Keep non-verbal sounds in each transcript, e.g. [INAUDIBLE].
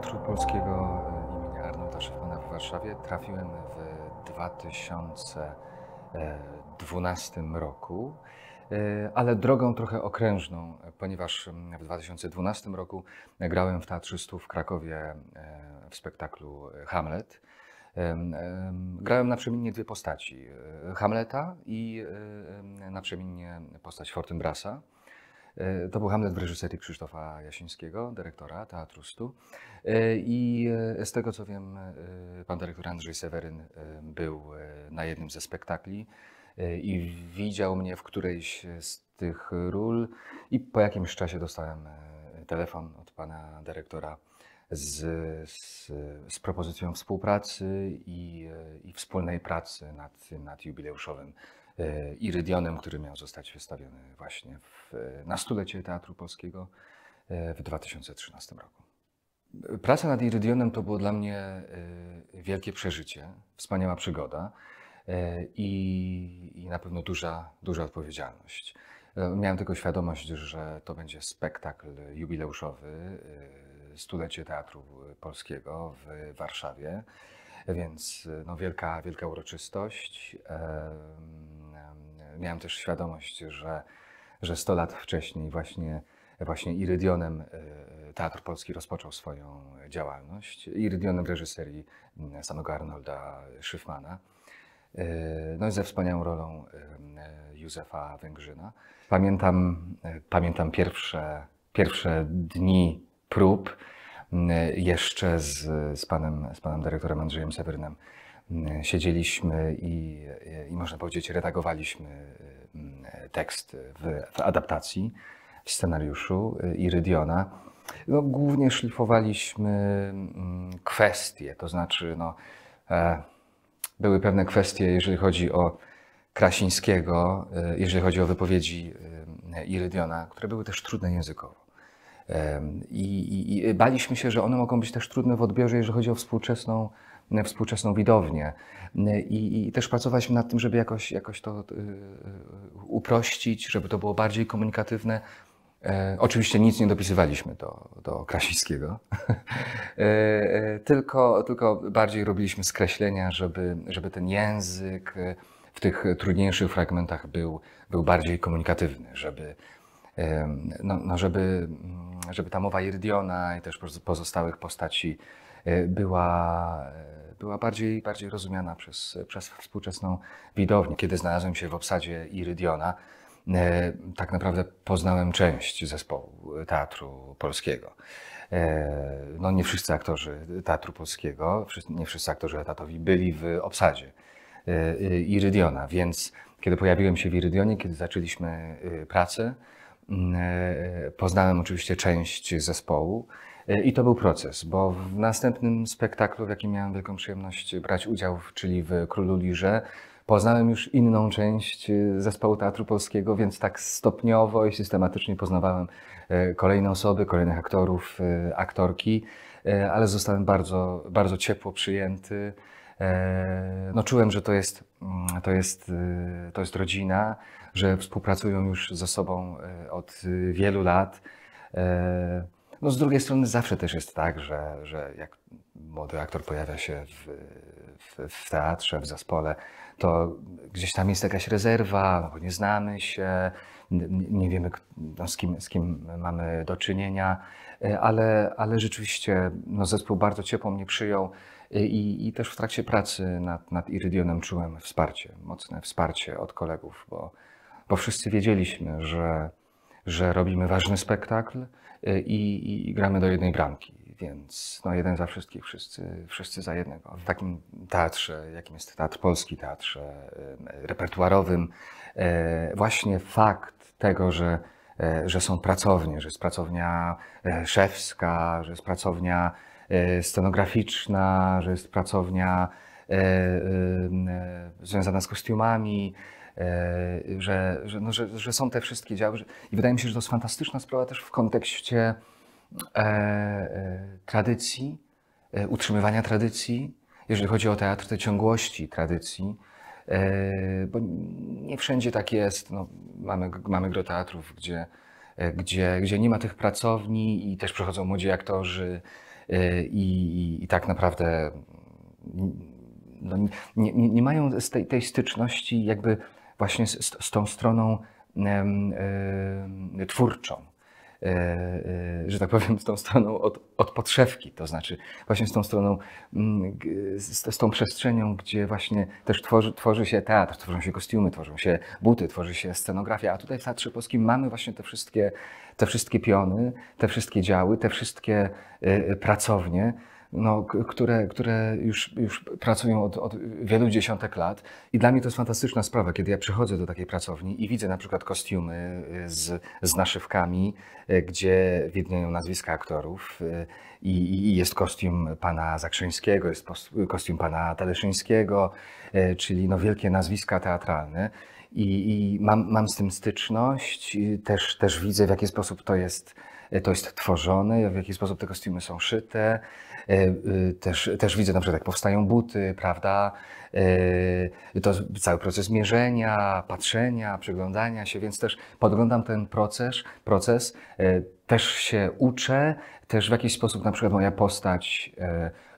Teatru Polskiego e, imienia Arnolda Szyfmana w Warszawie trafiłem w 2012 roku, e, ale drogą trochę okrężną, ponieważ w 2012 roku grałem w Teatrzystu w Krakowie e, w spektaklu Hamlet. Grałem naprzemiennie dwie postaci, Hamleta i naprzemiennie postać Brasa. E, to był Hamlet w reżyserii Krzysztofa Jasińskiego, dyrektora Teatru Stu. E, I e, z tego co wiem, pan dyrektor Andrzej Seweryn był na jednym ze spektakli i widział mnie w którejś z tych ról i po jakimś czasie dostałem telefon od pana dyrektora z, z, z propozycją współpracy i, i wspólnej pracy nad, nad jubileuszowym E, Irydionem, który miał zostać wystawiony właśnie w, e, na stulecie Teatru Polskiego e, w 2013 roku. Praca nad Irydionem to było dla mnie wielkie przeżycie, wspaniała przygoda i, i na pewno duża, duża odpowiedzialność. Miałem tylko świadomość, że to będzie spektakl jubileuszowy, stulecie Teatru Polskiego w Warszawie, więc no wielka, wielka uroczystość miałem też świadomość, że, że 100 lat wcześniej właśnie, właśnie Irydionem e, Teatr Polski rozpoczął swoją działalność. Irydionem reżyserii mm, samego Arnolda Szyfmana. E, no i ze wspaniałą rolą e, Józefa Węgrzyna. Pamiętam, pamiętam pierwsze, pierwsze dni prób jeszcze z, z, panem, z panem dyrektorem Andrzejem Sewernem Y, siedzieliśmy i, i można powiedzieć, redagowaliśmy y, y, tekst w, w adaptacji, w scenariuszu Irydiona. No, głównie szlifowaliśmy mm, kwestie, to znaczy no, e, były pewne kwestie, jeżeli chodzi o Krasińskiego, jeżeli chodzi o wypowiedzi Irydiona, które były też trudne językowo. E, I, i, I, baliśmy się, że one mogą być też trudne w odbiorze, jeżeli chodzi o współczesną współczesną widownię. I, i też pracowaliśmy nad tym, żeby jakoś, jakoś to e, e, uprościć, żeby to było bardziej komunikatywne. E, oczywiście nic nie dopisywaliśmy do, do Krasickiego, e, e, tylko, tylko bardziej robiliśmy skreślenia, żeby, żeby ten język w tych trudniejszych fragmentach był, był bardziej komunikatywny, żeby, e, no, no, żeby, żeby ta mowa Irdiona i też pozostałych postaci była była bardziej, bardziej rozumiana przez, przez współczesną widownię. Kiedy znalazłem się w obsadzie Irydiona, e, tak naprawdę poznałem część zespołu Teatru Polskiego. E, no nie wszyscy aktorzy Teatru Polskiego, nie wszyscy aktorzy etatowi byli w obsadzie e, Irydiona, więc kiedy pojawiłem się w Irydionie, kiedy zaczęliśmy pracę, mm, poznałem oczywiście część zespołu, E, I to był proces, bo w następnym spektaklu, w jakim miałem wielką przyjemność brać udział, czyli w Królu Lirze, poznałem już inną część e, zespołu Teatru Polskiego, więc tak stopniowo i systematycznie poznawałem e, kolejne osoby, kolejnych aktorów, aktorki, ale zostałem bardzo, bardzo ciepło przyjęty. No, czułem, że to jest, mm, to, jest, to jest rodzina, że współpracują już ze sobą od wielu lat. No z drugiej strony zawsze też jest tak, że, że jak młody aktor pojawia się w, w, w teatrze, w zespole, to gdzieś tam jest jakaś rezerwa, nie znamy się, nie wiemy no, z, kim, z kim mamy do czynienia, e, ale, ale rzeczywiście no, zespół bardzo ciepło mnie przyjął. E, I, I, też w trakcie pracy nad, nad Iridionem czułem wsparcie, mocne wsparcie od kolegów, bo, bo wszyscy wiedzieliśmy, że, że robimy ważny spektakl e, i, i gramy do jednej bramki więc no jeden za wszystkich, wszyscy, wszyscy za jednego. W takim teatrze, jakim jest Teatr Polski, teatrze repertuarowym, e, właśnie fakt tego, że, e, że są pracownie, że jest pracownia szewska, że jest pracownia scenograficzna, że jest pracownia związana z kostiumami, E, że, że, no, że, że są te wszystkie działy. I wydaje mi się, że to jest fantastyczna sprawa też w kontekście e, e, tradycji, utrzymywania tradycji, jeżeli chodzi o teatr, tej ciągłości tradycji. Bo nie wszędzie tak jest. No, mamy, mamy gro teatrów, gdzie, gdzie, gdzie nie ma tych pracowni i też przychodzą młodzi aktorzy i, i, i tak naprawdę mm, no, nie, nie, nie, mają tej, tej styczności jakby właśnie z, z tą stroną twórczą. E, e, że tak powiem, z tą stroną od, od podszewki, to znaczy właśnie z tą stroną, z, z tą przestrzenią, gdzie właśnie też tworzy, tworzy, się teatr, tworzą się kostiumy, tworzą się buty, tworzy się scenografia, a tutaj w Teatrze Polskim mamy właśnie te wszystkie, te wszystkie piony, te wszystkie działy, te wszystkie e, pracownie, no, które, które już, już pracują od, od, wielu dziesiątek lat. I dla mnie to jest fantastyczna sprawa, kiedy ja przychodzę do takiej pracowni i widzę na przykład kostiumy y, z, z naszywkami, y, gdzie widnieją nazwiska aktorów y, i, i jest kostium pana Zakrzyńskiego, jest kostium pana Taleszyńskiego, czyli no, wielkie nazwiska teatralne i, i mam, mam, z tym styczność. Też, też widzę, w jaki sposób to jest E, to jest tworzone, w jaki sposób te kostiumy są szyte. E, y, też, też widzę na przykład, jak powstają buty, prawda? E, to cały proces mierzenia, patrzenia, przyglądania się, więc też podglądam ten proces, proces też się uczę, też w jakiś sposób na przykład moja postać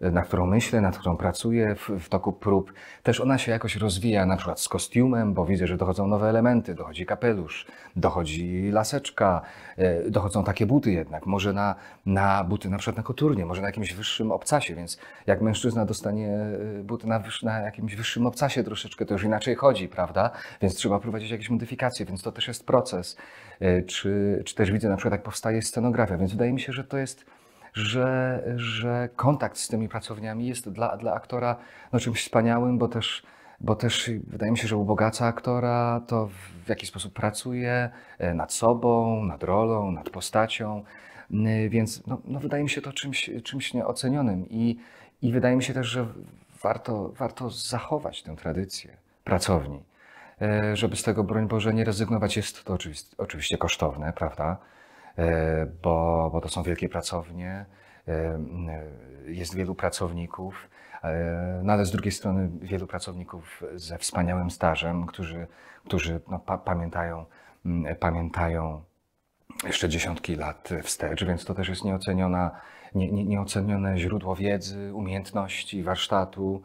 na którą myślę, nad którą pracuję w, w, toku prób. Też ona się jakoś rozwija, na przykład z kostiumem, bo widzę, że dochodzą nowe elementy, dochodzi kapelusz, dochodzi laseczka, e, dochodzą takie buty jednak, może na, na buty na przykład na koturnie, może na jakimś wyższym obcasie, więc jak mężczyzna dostanie e, buty na, na jakimś wyższym obcasie troszeczkę, to już inaczej chodzi, prawda? Więc trzeba prowadzić jakieś modyfikacje, więc to też jest proces. E, czy, czy też widzę na przykład jak powstaje scenografia, więc wydaje mi się, że to jest że, że kontakt z tymi pracowniami jest dla, dla aktora no, czymś wspaniałym, bo też, bo też wydaje mi się, że ubogaca aktora to w jaki sposób pracuje e, nad sobą, nad rolą, nad postacią. Więc no, no wydaje mi się to czymś, czymś nieocenionym i, i wydaje mi się też, że warto, warto zachować tę tradycję pracowni, e, żeby z tego, broń Boże, nie rezygnować. Jest to oczywiście, oczywiście kosztowne, prawda? E, bo, bo to są wielkie pracownie, e, e, jest wielu pracowników, no ale z drugiej strony wielu pracowników ze wspaniałym stażem, którzy, którzy no, pa pamiętają, mm, pamiętają jeszcze dziesiątki lat wstecz, więc to też jest nieoceniona, nie, nie, nieocenione źródło wiedzy, umiejętności, warsztatu.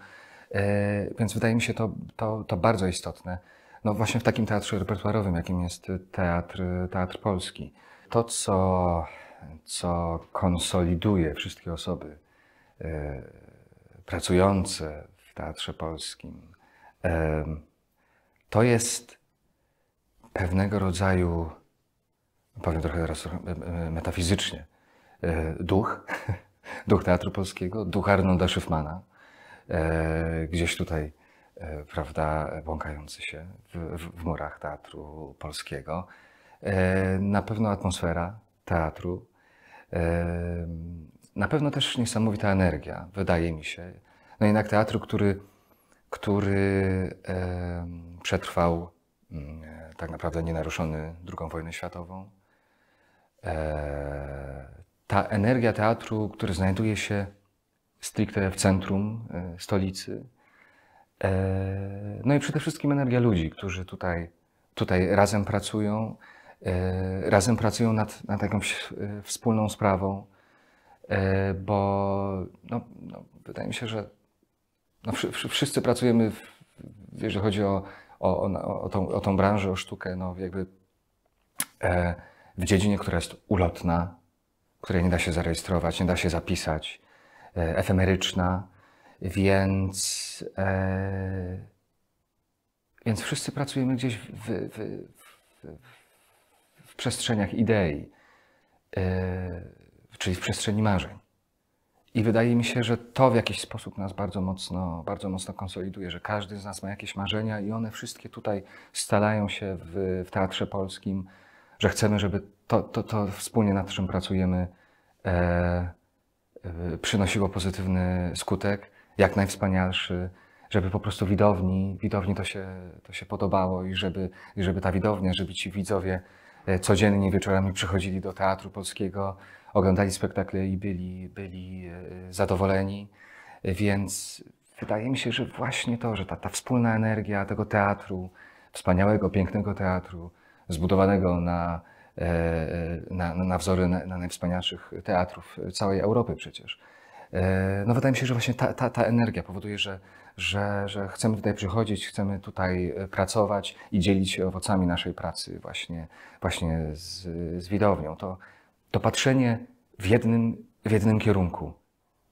Więc wydaje mi się to, to, to bardzo istotne. No właśnie w takim teatrze repertuarowym, jakim jest teatr, teatr polski. To, co, co konsoliduje wszystkie osoby e, pracujące w Teatrze Polskim, e, to jest pewnego rodzaju, powiem trochę teraz e, metafizycznie, duch, [LAUGHS] duch Teatru Polskiego, duch Arnolda Szyfmana, gdzieś tutaj, prawda, błąkający się w, w, w murach Teatru Polskiego. E, na pewno atmosfera teatru, e, na pewno też niesamowita energia, wydaje mi się. No jednak teatru, który, który e, przetrwał mm, tak naprawdę nienaruszony II wojnę światową. Ta energia teatru, który znajduje się stricte w centrum stolicy. No i przede wszystkim energia ludzi, którzy tutaj, tutaj razem pracują. E, razem pracują nad, nad jakąś e, wspólną sprawą, e, bo no, no, wydaje mi się, że no, wszyscy pracujemy, w, jeżeli chodzi o, o, o, o, tą, o tą branżę, o sztukę, no, jakby w dziedzinie, która jest ulotna, której nie da się zarejestrować, nie da się zapisać, efemeryczna, więc, więc wszyscy pracujemy gdzieś w, w, w, przestrzeniach idei, e, czyli w przestrzeni marzeń. I wydaje mi się, że to w jakiś sposób nas bardzo mocno, bardzo mocno konsoliduje, że każdy z nas ma jakieś marzenia i one wszystkie tutaj stalają się w, w Teatrze Polskim, że chcemy, żeby to, to, to wspólnie nad czym pracujemy e, e, przynosiło pozytywny skutek, jak najwspanialszy, żeby po prostu widowni, widowni to się, to się podobało i żeby, i żeby ta widownia, żeby ci widzowie E, codziennie wieczorami przychodzili do Teatru Polskiego, oglądali spektakle i byli, byli e, zadowoleni. E, więc wydaje mi się, że właśnie to, że ta, ta wspólna energia tego teatru, wspaniałego, pięknego teatru, zbudowanego na, na, na wzory na, na najwspanialszych teatrów całej Europy przecież, E, no wydaje mi się, że właśnie ta, ta, ta energia powoduje, że, że, że chcemy tutaj przychodzić, chcemy tutaj e, pracować i dzielić się owocami naszej pracy właśnie, właśnie z, z widownią. To, to patrzenie w jednym, w jednym kierunku,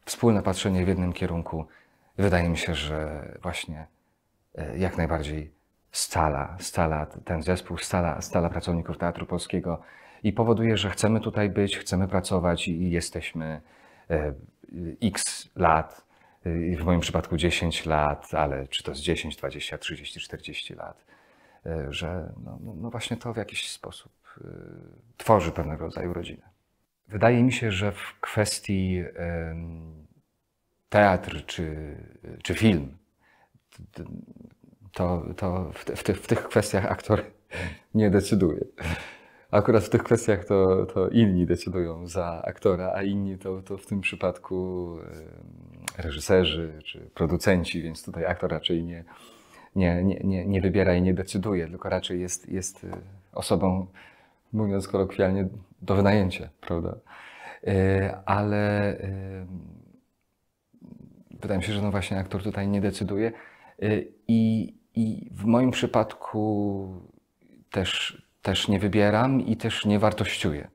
wspólne patrzenie w jednym kierunku, wydaje mi się, że właśnie e, jak najbardziej scala, stala ten zespół, stala stala pracowników Teatru Polskiego i powoduje, że chcemy tutaj być, chcemy pracować i jesteśmy Y, x lat, y, w moim przypadku 10 lat, ale czy to z 10, 20, 30, 40 lat, y, że no, no, no właśnie to w jakiś sposób tworzy pewnego rodzaju rodzinę. Wydaje mi się, że w kwestii teatr czy, czy film, to, to w, te, w tych kwestiach aktor [LAUGHS] nie decyduje. Akurat w tych kwestiach to, to inni decydują za aktora, a inni to, to w tym przypadku reżyserzy czy producenci, więc tutaj aktor raczej nie, nie, nie, nie, nie wybiera i nie decyduje, tylko raczej jest, jest y, osobą, mówiąc kolokwialnie, do wynajęcia, prawda? Y, ale wydaje mi się, że no właśnie aktor tutaj nie decyduje. Y, I, i w moim przypadku też też nie wybieram i też nie wartościuję.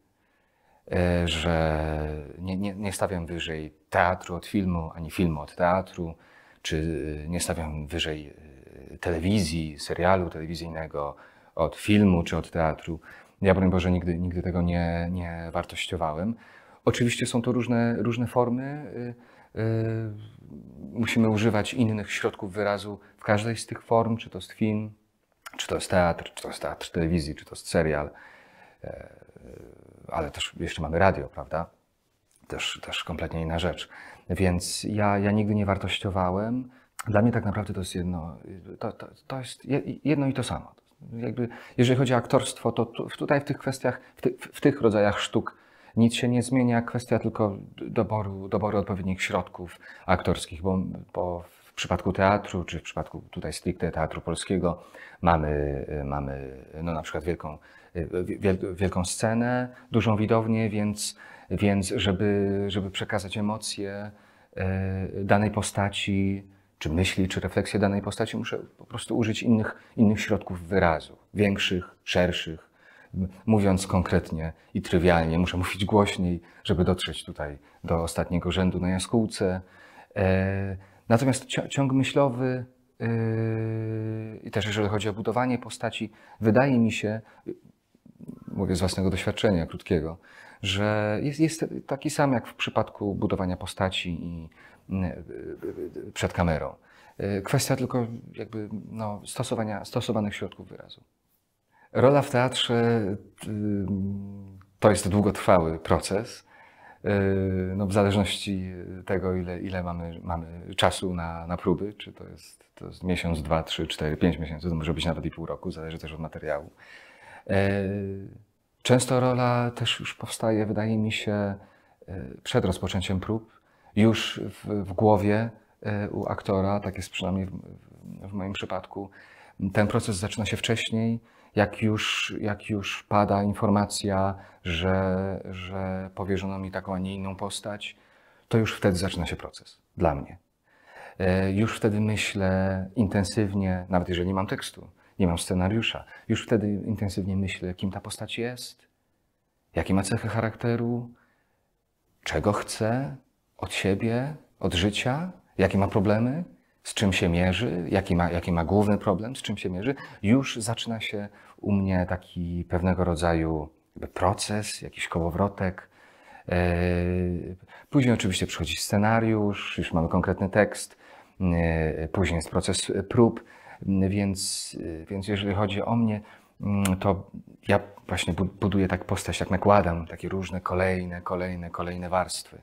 E, że nie, nie, nie stawiam wyżej teatru od filmu, ani filmu od teatru, czy e, nie stawiam wyżej e, telewizji, serialu telewizyjnego od filmu czy od teatru. Ja, broń Boże, nigdy, nigdy tego nie, nie wartościowałem. Oczywiście są to różne, różne formy. musimy używać innych środków wyrazu w każdej z tych form, czy to jest film, czy to jest teatr, czy to jest teatr telewizji, czy to jest serial, e, ale też jeszcze mamy radio, prawda? Też, też kompletnie inna rzecz. Więc ja, ja nigdy nie wartościowałem. Dla mnie tak naprawdę to jest jedno, to, to, to jest jedno i to samo. Jakby, jeżeli chodzi o aktorstwo, to tutaj w tych kwestiach, w, ty, w, tych rodzajach sztuk nic się nie zmienia, kwestia tylko doboru, doboru odpowiednich środków aktorskich, bo, bo w przypadku teatru, czy w przypadku tutaj stricte teatru polskiego, mamy, mamy no na przykład wielką, wielką scenę, dużą widownię, więc, więc żeby, żeby przekazać emocje e, danej postaci, czy myśli, czy refleksje danej postaci, muszę po prostu użyć innych, innych środków wyrazu, większych, szerszych. Mówiąc konkretnie i trywialnie, muszę mówić głośniej, żeby dotrzeć tutaj do ostatniego rzędu na jaskółce e, Natomiast ciąg myślowy yy, i też jeżeli chodzi o budowanie postaci, wydaje mi się, mówię z własnego doświadczenia krótkiego, że jest, jest taki sam jak w przypadku budowania postaci i yy, yy, przed kamerą. Kwestia tylko jakby no, stosowania, stosowanych środków wyrazu. Rola w teatrze to jest długotrwały proces. Yy, no w zależności yy, tego, ile, ile mamy, mamy czasu na, na próby, czy to jest, to jest miesiąc, dwa, trzy, cztery, pięć miesięcy, to może być nawet i pół roku, zależy też od materiału. Yy, często rola też już powstaje, wydaje mi się, przed rozpoczęciem prób, już w, w głowie u aktora, tak jest przynajmniej w, w moim przypadku, ten proces zaczyna się wcześniej, jak już, jak już pada informacja, że, że powierzono mi taką, a nie inną postać, to już wtedy zaczyna się proces dla mnie. E, już wtedy myślę intensywnie, nawet jeżeli nie mam tekstu, nie mam scenariusza, już wtedy intensywnie myślę, kim ta postać jest, jakie ma cechy charakteru, czego chce od siebie, od życia, jakie ma problemy z czym się mierzy, jaki ma, jaki ma główny problem, z czym się mierzy, już zaczyna się u mnie taki pewnego rodzaju proces, jakiś kołowrotek. E, później oczywiście przychodzi scenariusz, już mamy konkretny tekst, e, później jest proces prób, więc, więc jeżeli chodzi o mnie, mm, to ja właśnie buduję tak postać, tak nakładam takie różne kolejne, kolejne, kolejne warstwy.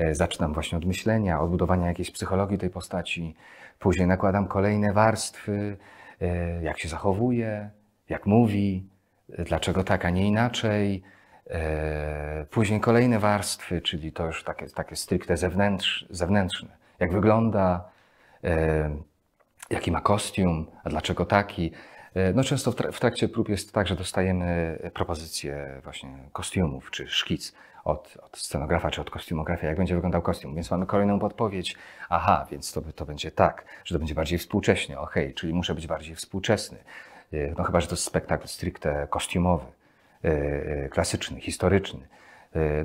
E, zaczynam właśnie od myślenia, od budowania jakiejś psychologii tej postaci. Później nakładam kolejne warstwy, e, jak się zachowuje, jak mówi, dlaczego tak, a nie inaczej. E, później kolejne warstwy, czyli to już takie, takie stricte zewnętrz, zewnętrzne. Jak wygląda, jaki ma kostium, a dlaczego taki, E, no często w trakcie prób jest tak, że dostajemy e, propozycje właśnie kostiumów czy szkic od, od scenografa czy od kostiumografii, jak będzie wyglądał kostium. Więc mamy kolejną podpowiedź. Aha, więc to, to będzie tak, że to będzie bardziej współcześnie. Okej, okay, czyli muszę być bardziej współczesny. E, no chyba, że to jest spektakl stricte kostiumowy, klasyczny, historyczny.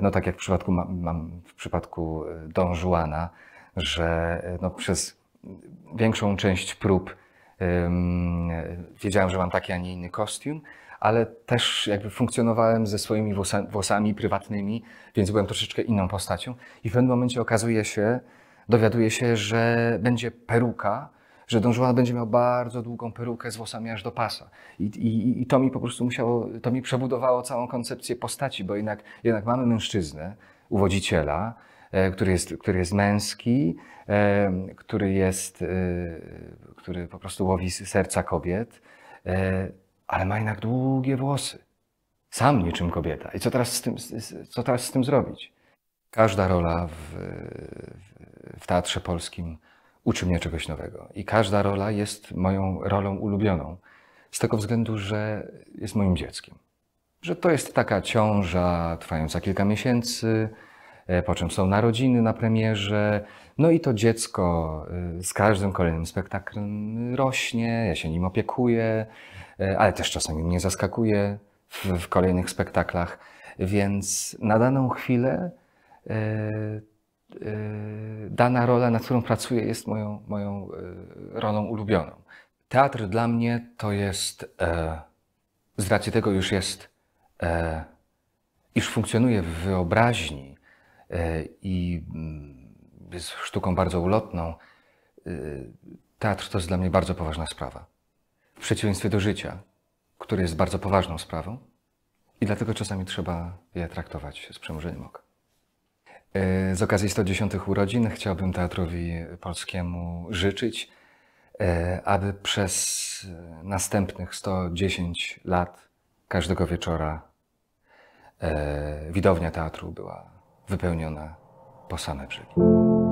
No tak jak w przypadku, mam w przypadku Don Juana, że no, przez większą część prób wiedziałem, że mam taki, a nie inny kostium, ale też jakby funkcjonowałem ze swoimi włosami prywatnymi, więc byłem troszeczkę inną postacią. I w pewnym momencie okazuje się, dowiaduje się, że będzie peruka, że Don Juan będzie miał bardzo długą perukę z włosami aż do pasa. I, i, I, to mi po prostu musiało, to mi przebudowało całą koncepcję postaci, bo jednak, jednak mamy mężczyznę, uwodziciela, E, który jest, który jest męski, e, który jest, e, który po prostu łowi serca kobiet, ale ma jednak długie włosy. Sam niczym kobieta. I co teraz z tym, co teraz z tym zrobić? Każda rola w, w teatrze polskim uczy mnie czegoś nowego. I każda rola jest moją rolą ulubioną. Z tego względu, że jest moim dzieckiem. Że to jest taka ciąża trwająca kilka miesięcy, E, po czym są narodziny na premierze. No i to dziecko e, z każdym kolejnym spektaklem rośnie, ja się nim opiekuję, e, ale też czasami mnie zaskakuje w, w kolejnych spektaklach. Więc na daną chwilę dana rola, nad którą pracuję, jest moją, moją rolą ulubioną. Teatr dla mnie to jest, e, z racji tego już jest, e, iż funkcjonuje w wyobraźni, E, i mm, jest sztuką bardzo ulotną, e, teatr to jest dla mnie bardzo poważna sprawa. W przeciwieństwie do życia, które jest bardzo poważną sprawą i dlatego czasami trzeba je traktować z przymrużeniem oka. E, z okazji 110 urodzin chciałbym Teatrowi Polskiemu życzyć, aby przez następnych 110 lat każdego wieczora widownia teatru była wypełniona po same brzegi.